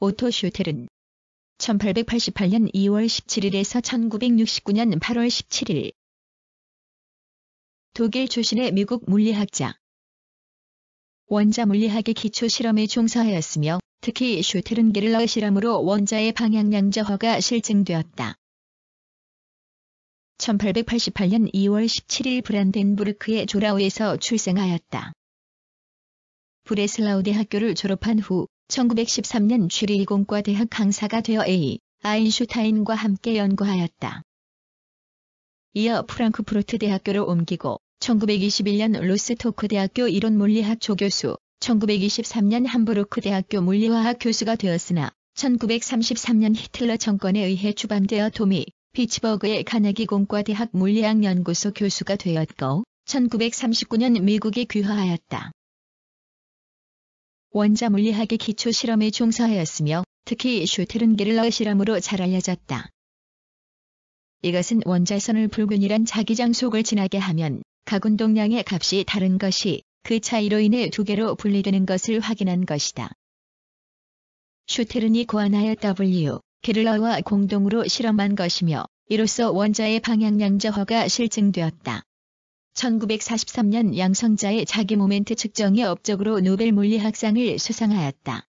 오토 슈텔은 1888년 2월 17일에서 1969년 8월 17일 독일 출신의 미국 물리학자 원자 물리학의 기초 실험에 종사하였으며 특히 슈테른 게를러 실험으로 원자의 방향량자화가 실증되었다. 1888년 2월 17일 브란덴부르크의 조라우에서 출생하였다. 브레슬라우 대학교를 졸업한 후 1913년 취리공과 대학 강사가 되어 A. 아인슈타인과 함께 연구하였다. 이어 프랑크푸르트 대학교를 옮기고 1921년 로스토크 대학교 이론 물리학 조교수, 1923년 함부르크 대학교 물리화학 교수가 되었으나 1933년 히틀러 정권에 의해 추방되어 도미, 피츠버그의 가나기 공과대학 물리학 연구소 교수가 되었고 1939년 미국에 귀화하였다. 원자 물리학의 기초 실험에 종사하였으며 특히 슈테른게를러 실험으로 잘 알려졌다. 이것은 원자선을 불균이란 자기장 속을 지나게 하면 각운동량의 값이 다른 것이 그 차이로 인해 두 개로 분리되는 것을 확인한 것이다. 슈테른이 고안하여 W. 게를러와 공동으로 실험한 것이며 이로써 원자의 방향량 저하가 실증되었다. 1943년 양성자의 자기 모멘트 측정이 업적으로 노벨 물리학상을 수상하였다.